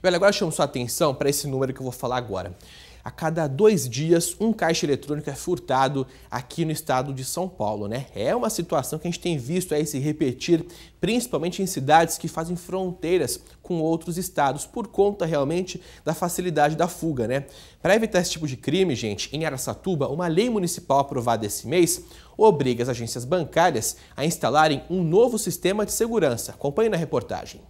Velho, agora chamo sua atenção para esse número que eu vou falar agora. A cada dois dias, um caixa eletrônico é furtado aqui no estado de São Paulo, né? É uma situação que a gente tem visto aí se repetir, principalmente em cidades que fazem fronteiras com outros estados, por conta realmente da facilidade da fuga, né? Para evitar esse tipo de crime, gente, em Araçatuba, uma lei municipal aprovada esse mês obriga as agências bancárias a instalarem um novo sistema de segurança. Acompanhe na reportagem.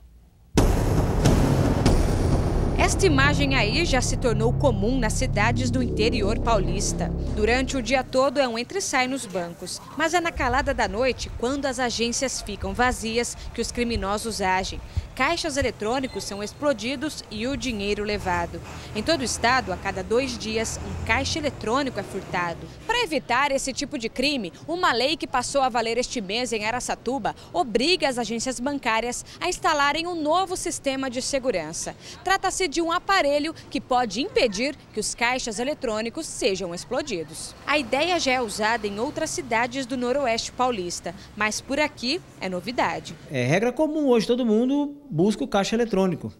Esta imagem aí já se tornou comum nas cidades do interior paulista. Durante o dia todo é um entre sai nos bancos, mas é na calada da noite, quando as agências ficam vazias, que os criminosos agem caixas eletrônicos são explodidos e o dinheiro levado. Em todo o estado, a cada dois dias, um caixa eletrônico é furtado. Para evitar esse tipo de crime, uma lei que passou a valer este mês em Aracatuba obriga as agências bancárias a instalarem um novo sistema de segurança. Trata-se de um aparelho que pode impedir que os caixas eletrônicos sejam explodidos. A ideia já é usada em outras cidades do noroeste paulista, mas por aqui é novidade. É regra comum hoje, todo mundo busca o caixa eletrônico.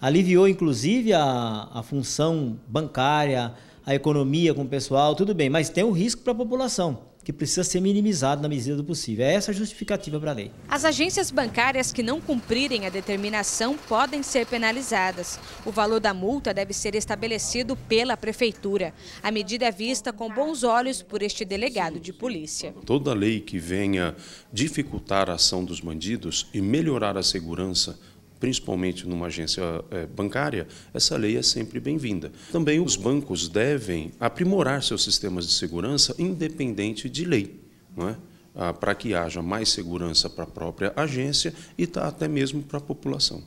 Aliviou, inclusive, a, a função bancária, a economia com o pessoal, tudo bem, mas tem um risco para a população que precisa ser minimizado na medida do possível. É essa a justificativa para a lei. As agências bancárias que não cumprirem a determinação podem ser penalizadas. O valor da multa deve ser estabelecido pela Prefeitura. A medida é vista com bons olhos por este delegado de polícia. Toda lei que venha dificultar a ação dos bandidos e melhorar a segurança principalmente numa agência eh, bancária, essa lei é sempre bem-vinda. Também os bancos devem aprimorar seus sistemas de segurança independente de lei, não é? Ah, para que haja mais segurança para a própria agência e tá, até mesmo para a população.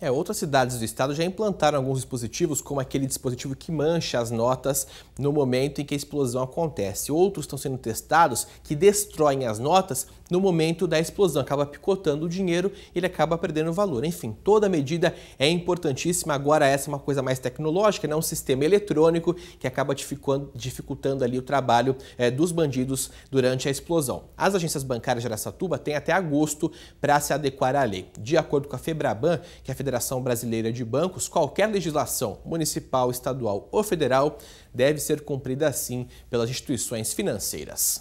É, outras cidades do estado já implantaram alguns dispositivos, como aquele dispositivo que mancha as notas no momento em que a explosão acontece. Outros estão sendo testados que destroem as notas no momento da explosão, acaba picotando o dinheiro, ele acaba perdendo valor. Enfim, toda medida é importantíssima. Agora essa é uma coisa mais tecnológica, né? um sistema eletrônico que acaba dificultando ali o trabalho é, dos bandidos durante a explosão. As agências bancárias de Aracatuba têm até agosto para se adequar à lei. De acordo com a Febraban, que é a Federação Brasileira de Bancos, qualquer legislação municipal, estadual ou federal deve ser cumprida assim pelas instituições financeiras.